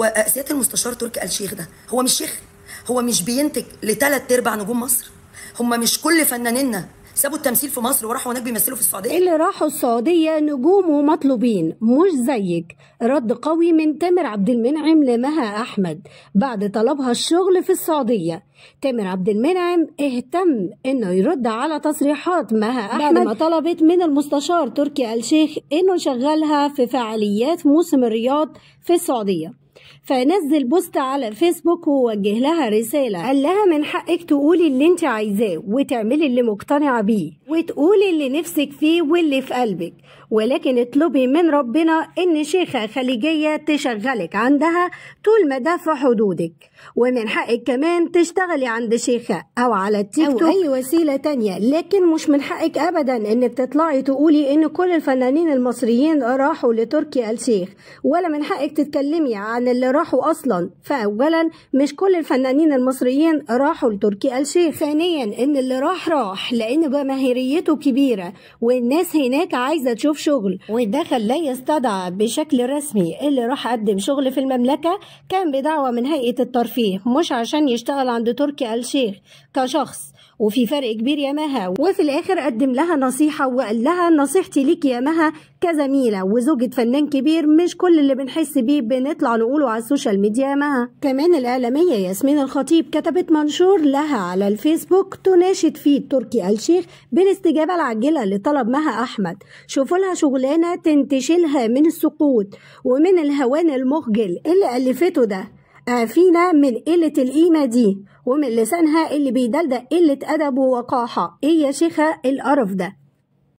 هو سياده المستشار تركي آل الشيخ ده هو مش شيخ هو مش بينتج لثلاث ارباع نجوم مصر هم مش كل فنانينا سابوا التمثيل في مصر وراحوا هناك بيمثلوا في السعوديه اللي راحوا السعوديه نجوم ومطلوبين مش زيك رد قوي من تامر عبد المنعم لمها احمد بعد طلبها الشغل في السعوديه تامر عبد المنعم اهتم انه يرد على تصريحات مها احمد بعد ما طلبت من المستشار تركي آل شيخ انه يشغلها في فعاليات موسم الرياض في السعوديه فنزل بوست على فيسبوك ووجه لها رسالة قال لها من حقك تقولي اللي انت عايزاه وتعملي اللي مقتنعة بيه وتقولي اللي نفسك فيه واللي في قلبك ولكن اطلبي من ربنا ان شيخة خليجية تشغلك عندها طول ما ده في حدودك ومن حقك كمان تشتغلي عند شيخة او على التيك توك او اي وسيلة تانية لكن مش من حقك ابدا انك تطلعي تقولي ان كل الفنانين المصريين راحوا لتركي الشيخ ولا من حقك تتكلمي عن اللي راحوا اصلا فاولا مش كل الفنانين المصريين راحوا لتركي الشيخ ثانيا ان اللي راح راح لان جماهير جمهوريته كبيرة والناس هناك عايزة تشوف شغل وده خلاه يستدعى بشكل رسمي اللي راح قدم شغل في المملكة كان بدعوة من هيئة الترفيه مش عشان يشتغل عند تركي آل شيخ كشخص وفي فرق كبير يا مها وفي الآخر قدم لها نصيحة وقال لها نصيحتي ليك يا مها كزميلة وزوجة فنان كبير مش كل اللي بنحس بيه بنطلع نقوله على السوشيال ميديا يا مها كمان الإعلامية ياسمين الخطيب كتبت منشور لها على الفيسبوك تناشد فيه تركي الشيخ بالاستجابة العاجلة لطلب مها أحمد شوفوا لها شغلانة تنتشلها من السقوط ومن الهوان المخجل اللي ألفته ده فينا من قلة القيمة دي ومن لسانها اللي بيدلدق قلة أدب ووقاحة إيه يا شيخة القرف ده